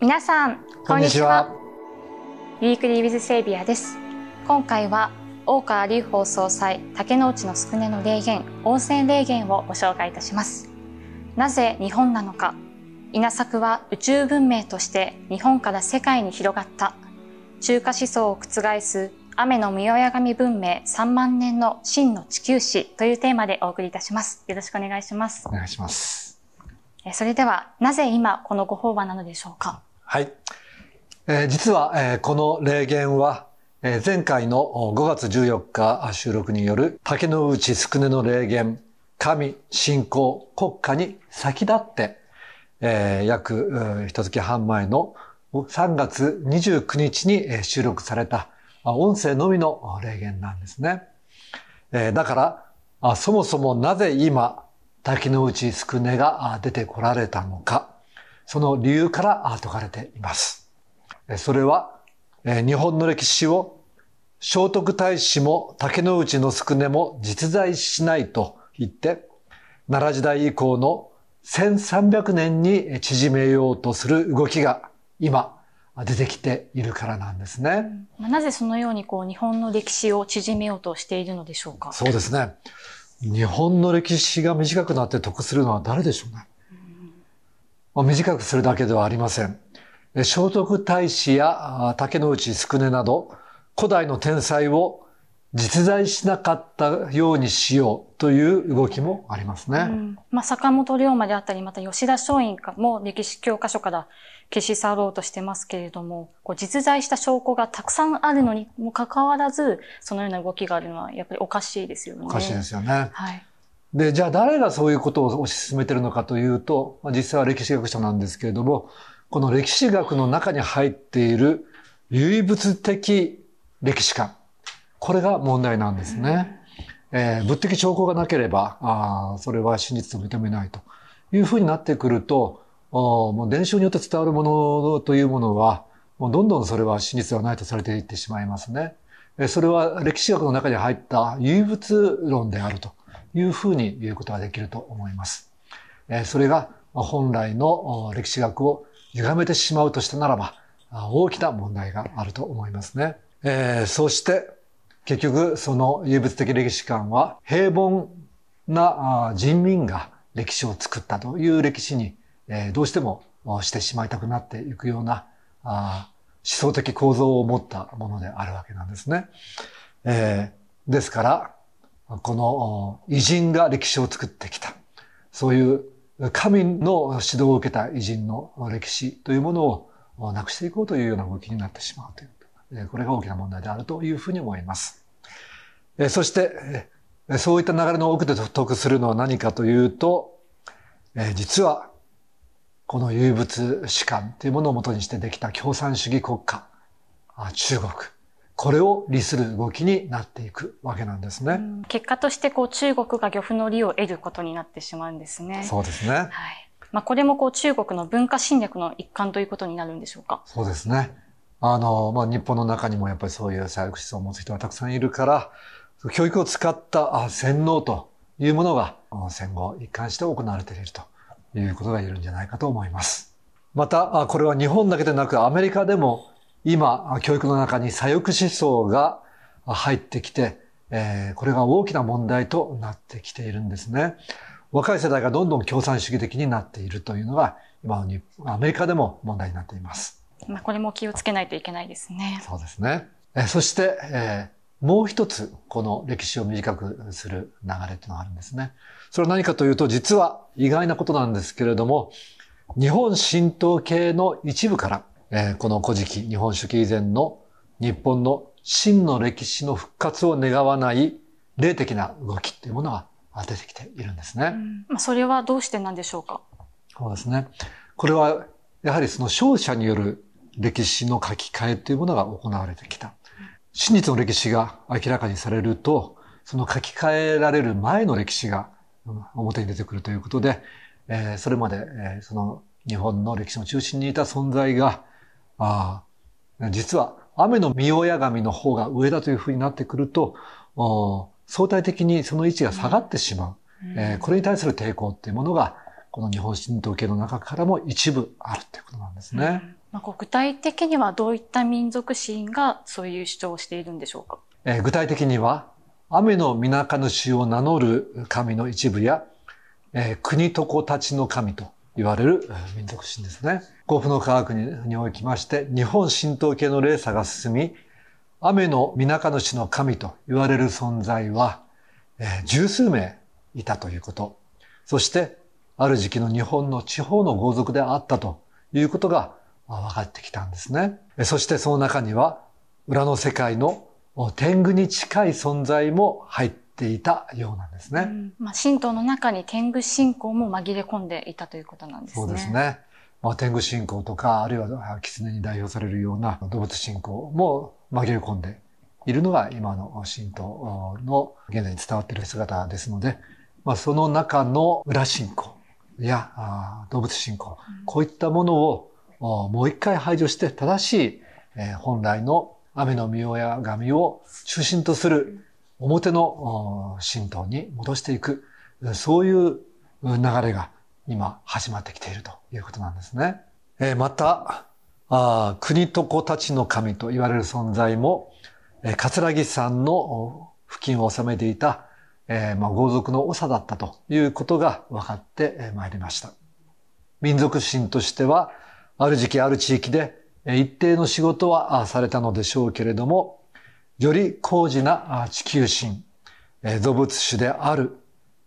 皆さんこんにちはウィークリービズセイビアです今回は大川隆法総裁竹之内の宿根の霊言温泉霊言をご紹介いたしますなぜ日本なのか稲作は宇宙文明として日本から世界に広がった中華思想を覆す雨の御親神文明3万年の真の地球史というテーマでお送りいたします。よろしくお願いします。お願いします。それでは、なぜ今このご法話なのでしょうかはい。えー、実は、えー、この霊言は、えー、前回の5月14日収録による竹の内宿根の霊言、神、信仰、国家に先立って、えー、約一月半前の3月29日に収録された音声のみの霊言なんですね。えー、だから、そもそもなぜ今、滝の内宿根が出てこられたのか、その理由から解かれています。それは、日本の歴史を聖徳太子も竹之内の宿根も実在しないと言って、奈良時代以降の1300年に縮めようとする動きが今出てきているからなんですね。なぜそのようにこう日本の歴史を縮めようとしているのでしょうかそうですね。日本の歴史が短くなって得するのは誰でしょうね。短くするだけではありません。聖徳太子や竹之内宿根など、古代の天才を実在しなかったようにしようという動きもありますね。うん、まあ、坂本龍馬であったり、また吉田松陰も歴史教科書から消し去ろうとしてますけれども、こう実在した証拠がたくさんあるのにもかかわらず、そのような動きがあるのはやっぱりおかしいですよね。おかしいですよね。はい。で、じゃあ誰がそういうことを推し進めてるのかというと、実際は歴史学者なんですけれども、この歴史学の中に入っている唯物的歴史観。これが問題なんですね。えー、物的証拠がなければ、あそれは真実と認めないというふうになってくると、おもう伝承によって伝わるものというものは、もうどんどんそれは真実ではないとされていってしまいますね。えそれは歴史学の中に入った唯物論であるというふうに言うことができると思います。それが本来の歴史学を歪めてしまうとしたならば、大きな問題があると思いますね。えそして、結局、その唯物的歴史観は、平凡な人民が歴史を作ったという歴史に、えどうしてもしてしまいたくなっていくような、あ思想的構造を持ったものであるわけなんですね。えですから、この偉人が歴史を作ってきた。そういう神の指導を受けた偉人の歴史というものをなくしていこうというような動きになってしまうという、これが大きな問題であるというふうに思います。そして、そういった流れの奥で得するのは何かというと、実は、この唯物史観というものをもとにしてできた共産主義国家、中国、これを利する動きになっていくわけなんですね。結果としてこう中国が漁夫の利を得ることになってしまうんですね。そうですね。はい。まあこれもこう中国の文化侵略の一環ということになるんでしょうか。そうですね。あの、まあ日本の中にもやっぱりそういう左翼思想を持つ人がたくさんいるから、教育を使った洗脳というものが戦後一貫して行われているということが言えるんじゃないかと思います。また、これは日本だけでなくアメリカでも今、教育の中に左翼思想が入ってきて、えこれが大きな問題となってきているんですね。若い世代がどんどん共産主義的になっているというのが、今のアメリカでも問題になっています。まあ、これも気をつけないといけないですね。そうですね。えそして、えもう一つ、この歴史を短くする流れというのがあるんですね。それは何かというと、実は意外なことなんですけれども、日本神道系の一部から、えー、この古事記、日本書紀以前の日本の真の歴史の復活を願わない霊的な動きっていうものが出てきているんですね。まあ、それはどうしてなんでしょうかそうですね。これは、やはりその勝者による歴史の書き換えというものが行われてきた。真実の歴史が明らかにされると、その書き換えられる前の歴史が表に出てくるということで、えー、それまで、えー、その日本の歴史の中心にいた存在が、あ実は雨の御親神の方が上だというふうになってくると、相対的にその位置が下がってしまう、うん、えー、これに対する抵抗っていうものが、この日本神道系の中からも一部あるっていうことなんですね。うん、まあ、具体的にはどういった民族神がそういう主張をしているんでしょうか、えー、具体的には、雨の皆か主を名乗る神の一部や、えー、国床たちの神と、言われる民族心ですね。甲府の科学ににおきまして、日本神道系の連鎖が進み、雨の水の主の神と言われる存在は、えー、十数名いたということ。そして、ある時期の日本の地方の豪族であったということが分かってきたんですね。そしてその中には、裏の世界の天狗に近い存在も入ってていたようなんですね。まあ、神道の中に天狗信仰も紛れ込んでいたということなんですね。そうですね。まあ、天狗信仰とか、あるいは狐に代表されるような動物信仰も紛れ込んでいるのが今の神道の現在に伝わっている姿ですので、まあ、その中の裏信仰や動物信仰、こういったものをもう一回排除して正しい、え本来の雨の御親神を中心とする表の神道に戻していく、そういう流れが今始まってきているということなんですね。また国と子たちの神と言われる存在も、桂木んの付近を治めていた、えー、まあ、豪族の長だったということが分かってまいりました。民族心としては、ある時期ある地域で一定の仕事はされたのでしょうけれども、より高次な地球神、動物種である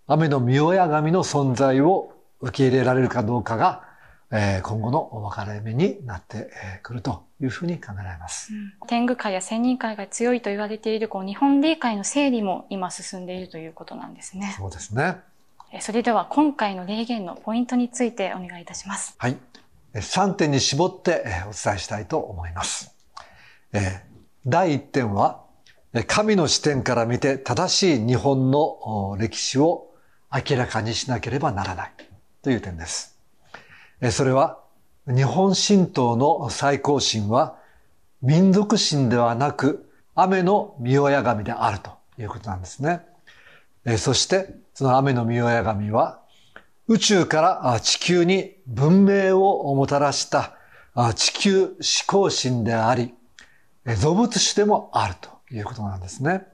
雨の御親神の存在を受け入れられるかどうかが、え今後のお別れ目になってくるというふうに考えられます、うん、天狗会や仙人会が強いと言われているこう日本霊界の整理も今進んでいるということなんですね。そうですねそれでは今回の霊言のポイントについてお願いいたします。はい。3点に絞ってお伝えしたいと思います。え第1点は神の視点から見て正しい日本の歴史を明らかにしなければならないという点です。それは日本神道の最高神は民族神ではなく雨の御親神であるということなんですね。そしてその雨の御親神は宇宙から地球に文明をもたらした地球思考神であり、動物種でもあるということなんですね。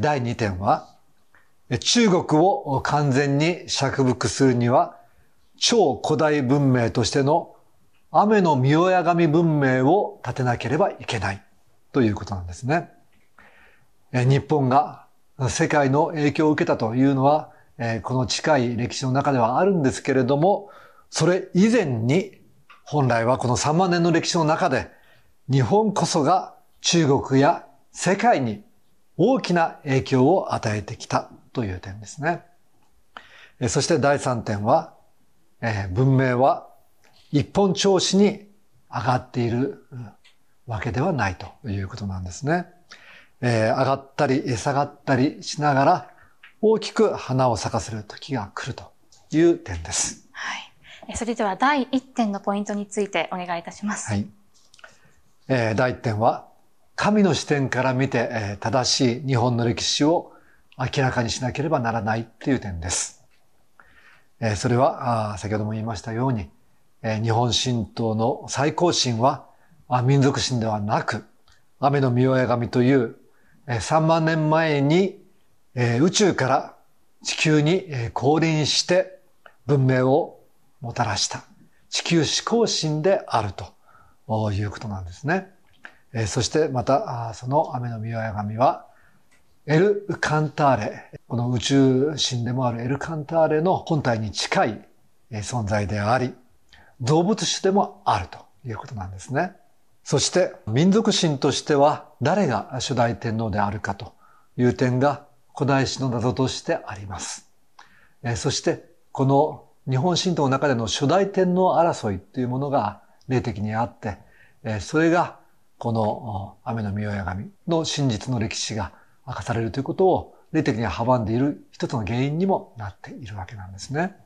第2点は、中国を完全に釈伏するには、超古代文明としての雨の御親神文明を立てなければいけないということなんですね。日本が世界の影響を受けたというのは、この近い歴史の中ではあるんですけれども、それ以前に本来はこの3万年の歴史の中で日本こそが中国や世界に大きな影響を与えてきたという点ですね。そして第3点は、文明は一本調子に上がっているわけではないということなんですね。上がったり下がったりしながら大きく花を咲かせる時が来るという点です。はい。それでは第1点のポイントについてお願いいたします。はい。第1点は神の視点から見て、え正しい日本の歴史を明らかにしなければならないという点です。えそれはあ、先ほども言いましたように、え日本神道の最高神は民族神ではなく、雨の御親神という、え3万年前に、え宇宙から地球に、え降臨して文明をもたらした地球思考神であるということなんですね。えそしてまたその雨の御親神はエル・カンターレこの宇宙神でもあるエル・カンターレの本体に近い存在であり動物種でもあるということなんですね。そして民族神としては誰が初代天皇であるかという点が古代史の謎としてあります。そしてこの日本神道の中での初代天皇争いというものが霊的にあって、それがこの雨の御親神の真実の歴史が明かされるということを霊的に阻んでいる一つの原因にもなっているわけなんですね。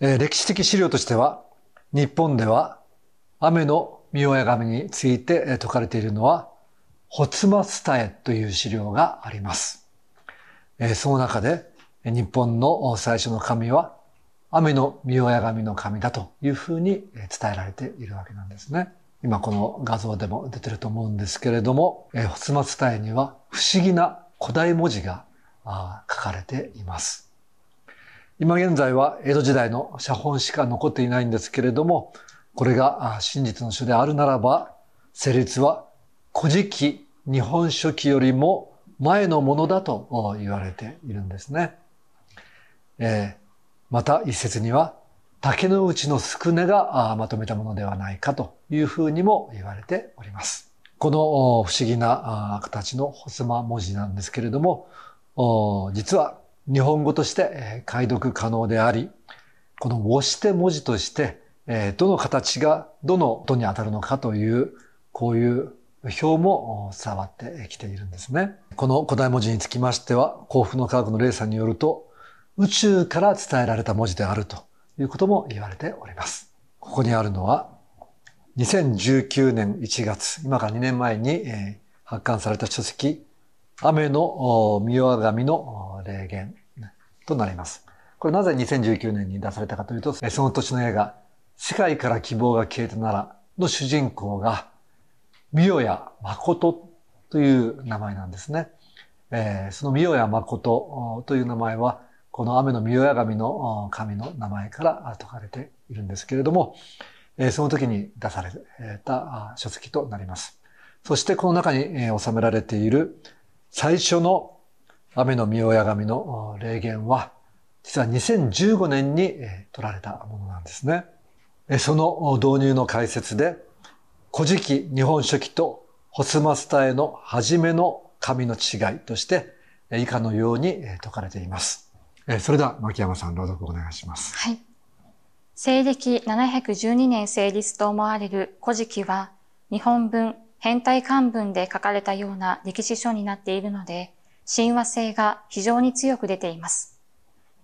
えー、歴史的資料としては、日本では雨の御親神について説かれているのは、ホツマスタエという資料があります。えー、その中で、日本の最初の神は、雨の御親神の神だというふうに伝えられているわけなんですね。今この画像でも出てると思うんですけれども、えー、仏末体には不思議な古代文字が書かれています。今現在は江戸時代の写本しか残っていないんですけれども、これが真実の書であるならば、成立は古事記日本書紀よりも前のものだと言われているんですね。えー、また一説には竹の内の宿根がまとめたものではないかというふうにも言われております。この不思議な形の細間文字なんですけれども、実は日本語として解読可能であり、この押して文字として、どの形がどの音に当たるのかという、こういう表も伝わってきているんですね。この古代文字につきましては、幸福の科学の例さんによると、宇宙から伝えられた文字であるということも言われております。ここにあるのは、2019年1月、今から2年前に、え発刊された書籍、雨の御代神の霊言となります。これなぜ2019年に出されたかというと、その年の映画、世界から希望が消えたならの主人公が、美代谷誠という名前なんですね。えー、その美代谷誠という名前は、この雨の御親神の神の名前から解かれているんですけれども、その時に出された書籍となります。そしてこの中に収められている最初の雨の御親神の霊言は、実は2015年に取られたものなんですね。その導入の解説で、古事記日本書紀とホスマスタへの初めの神の違いとして以下のように説かれています。えそれでは牧山さん朗読お願いします。はい。西暦712年成立と思われる古事記は日本文、変態漢文で書かれたような歴史書になっているので、神話性が非常に強く出ています。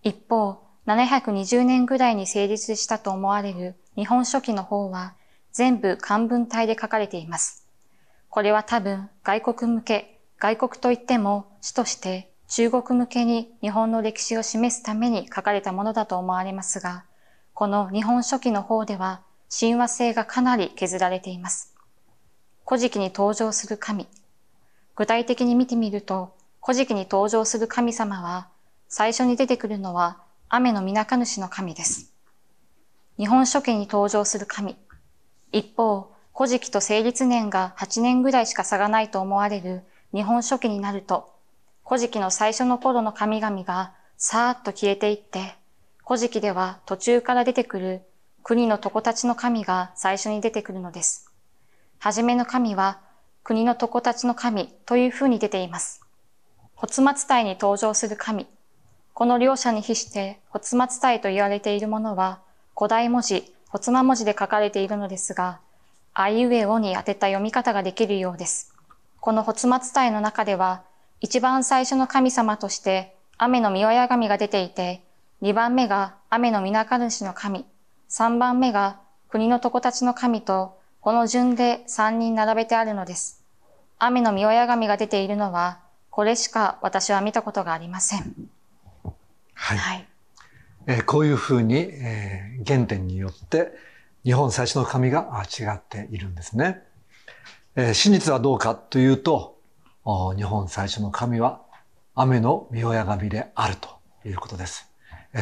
一方、720年ぐらいに成立したと思われる日本書紀の方は全部漢文体で書かれています。これは多分外国向け、外国といっても主として中国向けに日本の歴史を示すために書かれたものだと思われますが、この日本書紀の方では神話性がかなり削られています。古事記に登場する神。具体的に見てみると、古事記に登場する神様は、最初に出てくるのは雨の港主の神です。日本書紀に登場する神。一方、古事記と成立年が8年ぐらいしか差がないと思われる日本書紀になると、古事記の最初の頃の神々がさーっと消えていって、古事記では途中から出てくる国の床たちの神が最初に出てくるのです。はじめの神は国の床たちの神という風に出ています。骨末体に登場する神。この両者に比して骨末体と言われているものは古代文字、骨末文字で書かれているのですが、あいうえおに当てた読み方ができるようです。この骨末体の中では一番最初の神様として雨の御親神が出ていて、二番目が雨の皆か主の神、三番目が国の床たちの神と、この順で三人並べてあるのです。雨の御親神が出ているのは、これしか私は見たことがありません。はい。はい、えー、こういうふうに、えー、原点によって、日本最初の神が違っているんですね。えー、真実はどうかというと、日本最初の神は雨の御親神であるということです。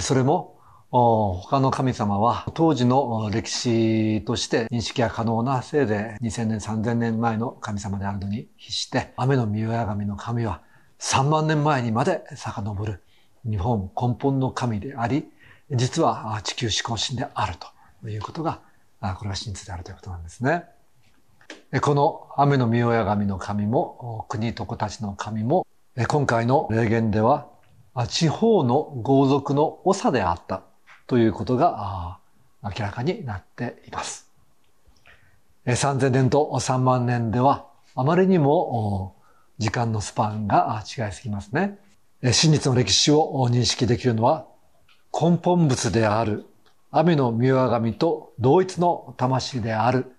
それも他の神様は当時の歴史として認識が可能なせいで2000年3000年前の神様であるのに比して雨の御親神の神は3万年前にまで遡る日本根本の神であり実は地球思考神であるということがこれは真実であるということなんですね。この雨の御親神の神も、国と子たちの神も、今回の霊言では、地方の豪族の長であったということが明らかになっています。3000年と3万年では、あまりにも時間のスパンが違いすぎますね。真実の歴史を認識できるのは、根本物である、雨の御親神と同一の魂である、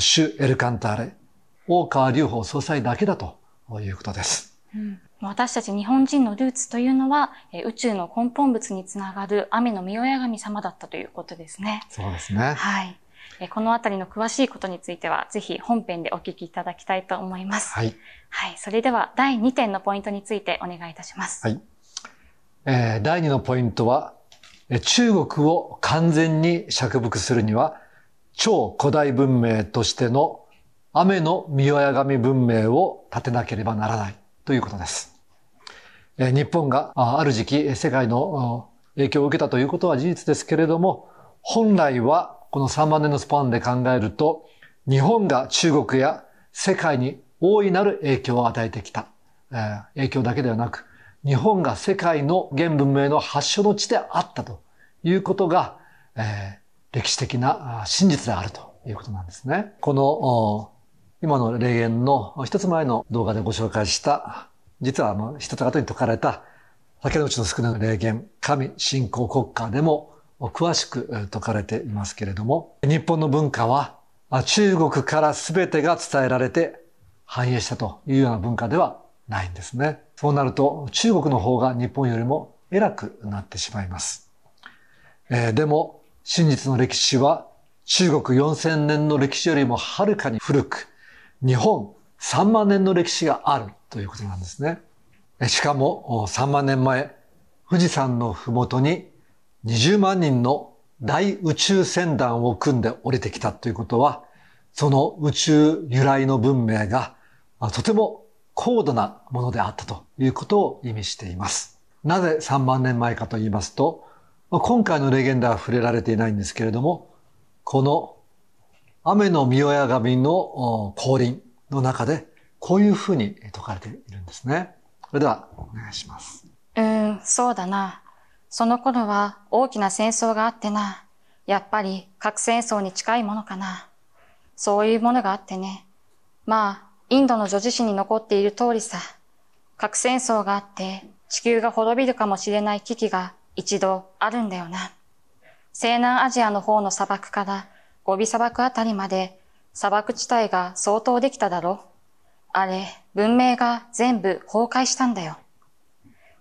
主エルカンターレ、大川隆法総裁だけだということです。うん私たち日本人のルーツというのは、宇宙の根本物につながる雨の御親神様だったということですね。そうですね。はい。このあたりの詳しいことについては、ぜひ本編でお聞きいただきたいと思います。はい。はい。それでは、第2点のポイントについてお願いいたします。はい。えー、第2のポイントは、中国を完全に釈伏するには、超古代文明としての雨の御親神文明を立てなければならないということです。日本がある時期世界の影響を受けたということは事実ですけれども、本来はこの3万年のスパンで考えると、日本が中国や世界に大いなる影響を与えてきた。影響だけではなく、日本が世界の原文明の発祥の地であったということが、えー、歴史的な真実であるということなんですね。この今の霊園の一つ前の動画でご紹介した、実はもう一つ後に説かれた、竹の内の少ない霊言、神信仰国家でも詳しく説かれていますけれども、日本の文化は中国から全てが伝えられて繁栄したというような文化ではないんですね。そうなると中国の方が日本よりも偉くなってしまいます。えー、でも真実の歴史は中国4000年の歴史よりもはるかに古く、日本3万年の歴史があるということなんですね。しかも3万年前、富士山のふもとに20万人の大宇宙船団を組んで降りてきたということは、その宇宙由来の文明がとても高度なものであったということを意味しています。なぜ3万年前かと言いますと、まあ、今回のレゲンダは触れられていないんですけれども、この雨の御親神の降臨の中で、こういうふうに説かれているんですね。それでは、お願いします。うん、そうだな。その頃は大きな戦争があってな。やっぱり核戦争に近いものかな。そういうものがあってね。まあ、インドの女子誌に残っている通りさ。核戦争があって地球が滅びるかもしれない危機が一度あるんだよな。西南アジアの方の砂漠からゴビ砂漠あたりまで砂漠地帯が相当できただろあれ、文明が全部崩壊したんだよ。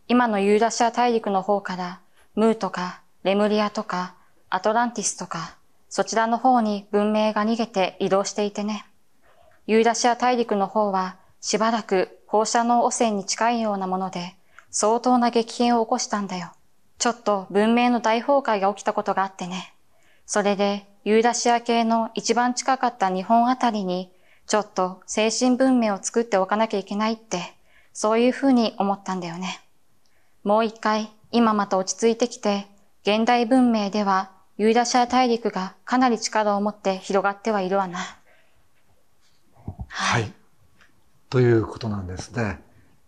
今のユーラシア大陸の方からムーとかレムリアとかアトランティスとかそちらの方に文明が逃げて移動していてね。ユーラシア大陸の方はしばらく放射能汚染に近いようなもので相当な激変を起こしたんだよ。ちょっと文明の大崩壊が起きたことがあってね。それでユーラシア系の一番近かった日本あたりに、ちょっと精神文明を作っておかなきゃいけないって、そういうふうに思ったんだよね。もう一回、今また落ち着いてきて、現代文明ではユーラシア大陸がかなり力を持って広がってはいるわな。はい。はい、ということなんですね。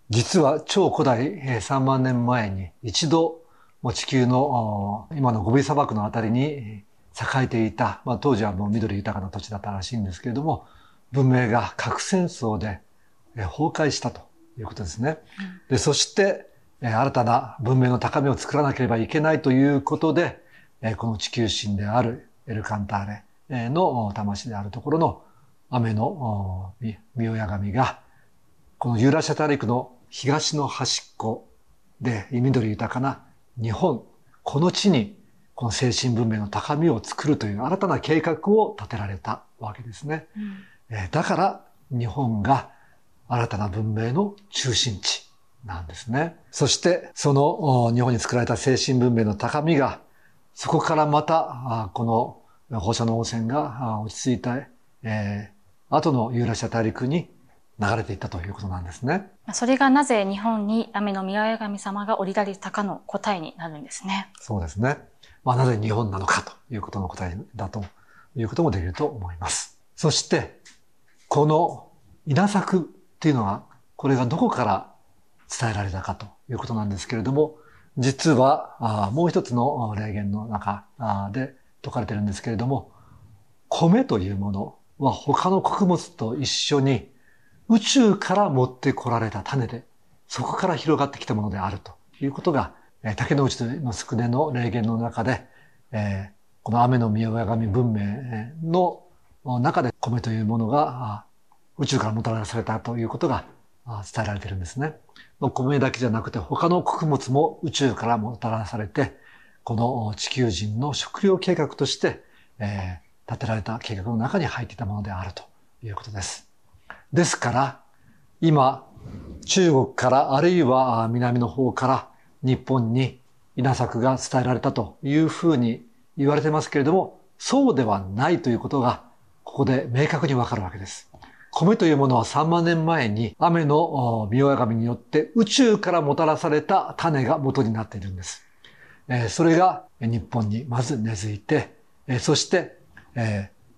実は超古代3万年前に一度もう地球の今のゴビ砂漠の辺りに栄えていた、まあ、当時はもう緑豊かな土地だったらしいんですけれども文明が核戦争で崩壊したということですね。でそして新たな文明の高みを作らなければいけないということでこの地球神であるエルカンターレの魂であるところの雨の御親神がこのユーラシア大陸の東の端っこで緑豊かな日本この地にこの精神文明の高みを作るという新たな計画を立てられたわけですね。うん、だから日本が新たな文明の中心地なんですね。そしてその日本に作られた精神文明の高みがそこからまたこの放射能汚染が落ち着いた、え後のユーラシア大陸に流れていったということなんですね。それがなぜ日本に雨の宮神様が降りられたかの答えになるんですね。そうですね。まあ、なぜ日本なのかということの答えだということもできると思います。そして、この稲作っていうのは、これがどこから伝えられたかということなんですけれども、実は、もう一つの霊言の中で説かれてるんですけれども、米というものは他の穀物と一緒に宇宙から持ってこられた種で、そこから広がってきたものであるということが、竹之内の宿根の霊言の中で、この雨の宮上神文明の中で米というものが宇宙からもたらされたということが伝えられてるんですね。米だけじゃなくて他の穀物も宇宙からもたらされて、この地球人の食料計画として、えー、立てられた計画の中に入っていたものであるということです。ですから、今、中国からあるいは南の方から日本に稲作が伝えられたというふうに言われてますけれども、そうではないということが、ここで明確にわかるわけです。米というものは3万年前に雨の御親神によって宇宙からもたらされた種が元になっているんです。それが日本にまず根付いて、そして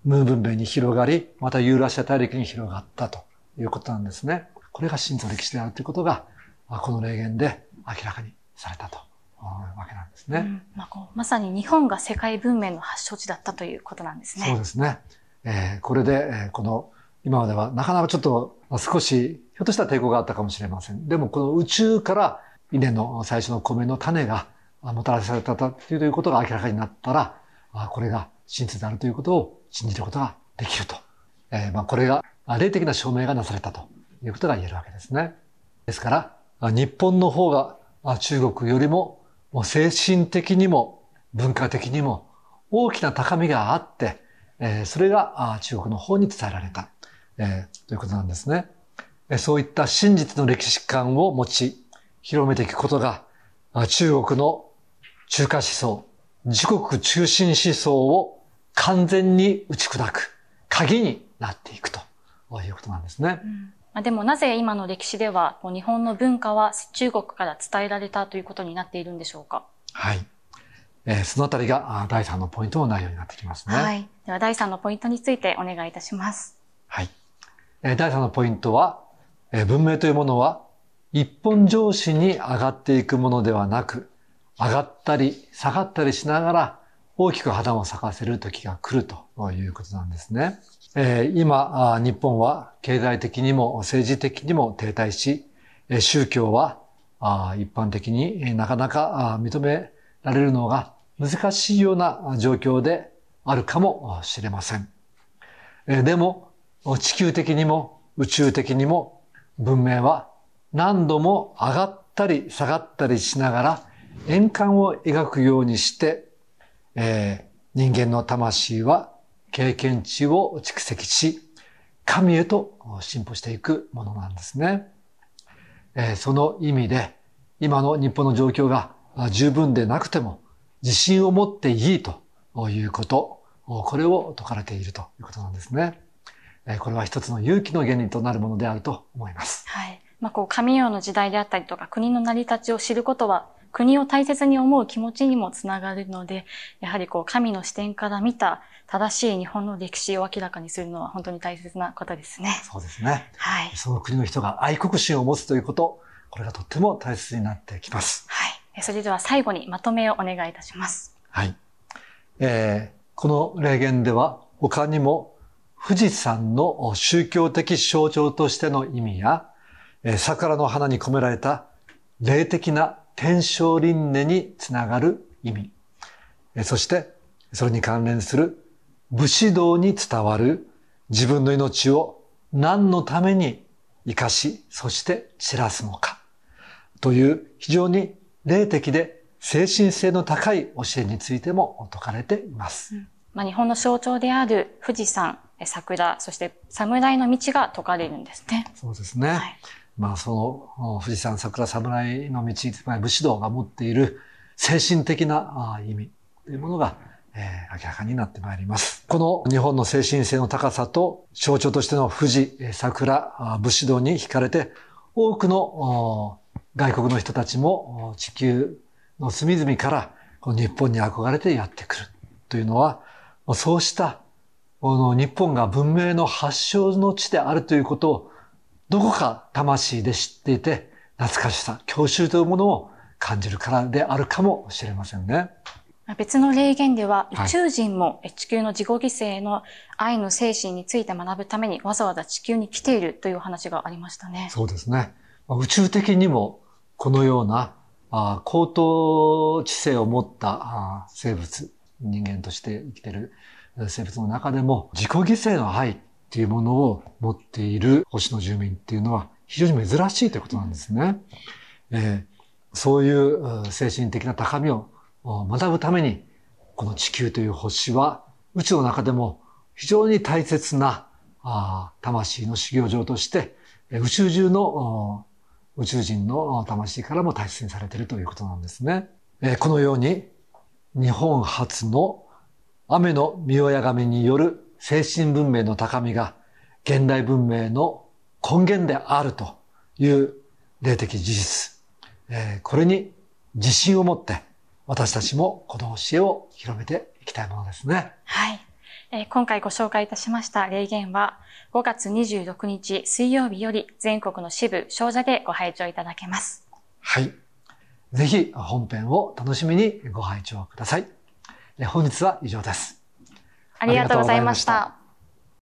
ムーブンベに広がり、またユーラシア大陸に広がったと。いうことなんですね。これが真の歴史であるということが、この霊言で明らかにされたとわけなんですね、うんまあこう。まさに日本が世界文明の発祥地だったということなんですね。そうですね。えー、これで、えー、この今まではなかなかちょっと、まあ、少しひょっとしたら抵抗があったかもしれません。でもこの宇宙から稲の最初の米の種がもたらされたということが明らかになったら、これが真実であるということを信じることができると。えー、まあこれが霊的な証明がなされたということが言えるわけですね。ですから、日本の方が中国よりももう精神的にも文化的にも大きな高みがあって、えそれが中国の方に伝えられた、えということなんですね。そういった真実の歴史観を持ち、広めていくことが、中国の中華思想、自国中心思想を完全に打ち砕く鍵になっていくということなんですね。うん、でもなぜ今の歴史では日本の文化は中国から伝えられたということになっているんでしょうか。はい。えー、そのあたりが第3のポイントの内容になってきますね。はい。では第3のポイントについてお願いいたします。はい。えー、第3のポイントは、えー、文明というものは一本上司に上がっていくものではなく、上がったり下がったりしながら大きく肌を咲かせる時が来るということなんですね。え今、日本は経済的にも政治的にも停滞し、宗教は一般的になかなか認められるのが難しいような状況であるかもしれません。でも、地球的にも宇宙的にも文明は何度も上がったり下がったりしながら円環を描くようにして、え人間の魂は経験値を蓄積し、神へと進歩していくものなんですね。えその意味で、今の日本の状況が十分でなくても、自信を持っていいということ、これを説かれているということなんですね。これは一つの勇気の原理となるものであると思います。はい。まあ、こう、神代の時代であったりとか、国の成り立ちを知ることは国を大切に思う気持ちにもつながるので、やはりこう、神の視点から見た正しい日本の歴史を明らかにするのは本当に大切なことですね。そうですね。はい。その国の人が愛国心を持つということ、これがとっても大切になってきます。はい。それでは最後にまとめをお願いいたします。はい。えー、この霊言では他にも富士山の宗教的象徴としての意味や、桜の花に込められた霊的な天正輪廻につながる意味。そして、それに関連する武士道に伝わる自分の命を何のために生かし、そして散らすのか。という非常に霊的で精神性の高い教えについても説かれています。まあ、日本の象徴である富士山、桜、そして侍の道が説かれるんですね。そうですね。はい、まあ、その富士山桜侍の道、つまり武士道が持っている精神的な意味というものが、えー、明らかになってまいります。この日本の精神性の高さと象徴としての富士桜武士道に惹かれて、多くの外国の人たちも地球の隅々から日本に憧れてやってくるというのは、そうしたこの日本が文明の発祥の地であるということをどこか魂で知っていて、懐かしさ、郷愁というものを感じるからであるかもしれませんね。別の霊言では、宇宙人も地球の自己犠牲の愛の精神について学ぶためにわざわざ地球に来ているという話がありましたね。そうですね。宇宙的にもこのような高等知性を持った生物、人間として生きている生物の中でも自己犠牲の愛っていうものを持っている星の住民っていうのは非常に珍しいということなんですね。えー、そういう精神的な高みを学ぶために、この地球という星は宇宙の中でも非常に大切なあ魂の修行場として、宇宙中の宇宙人の魂からも大切にされているということなんですね。えー、このように日本初の雨の御親神による精神文明の高みが現代文明の根源であるという霊的事実、えこれに自信を持って私たちもこの教えを広めていきたいものですね。はい。え今回ご紹介いたしました霊言は5月26日水曜日より全国の支部、少女でご拝聴いただけます。はい。ぜひ本編を楽しみにご拝聴ください。本日は以上です。ありがとうございました。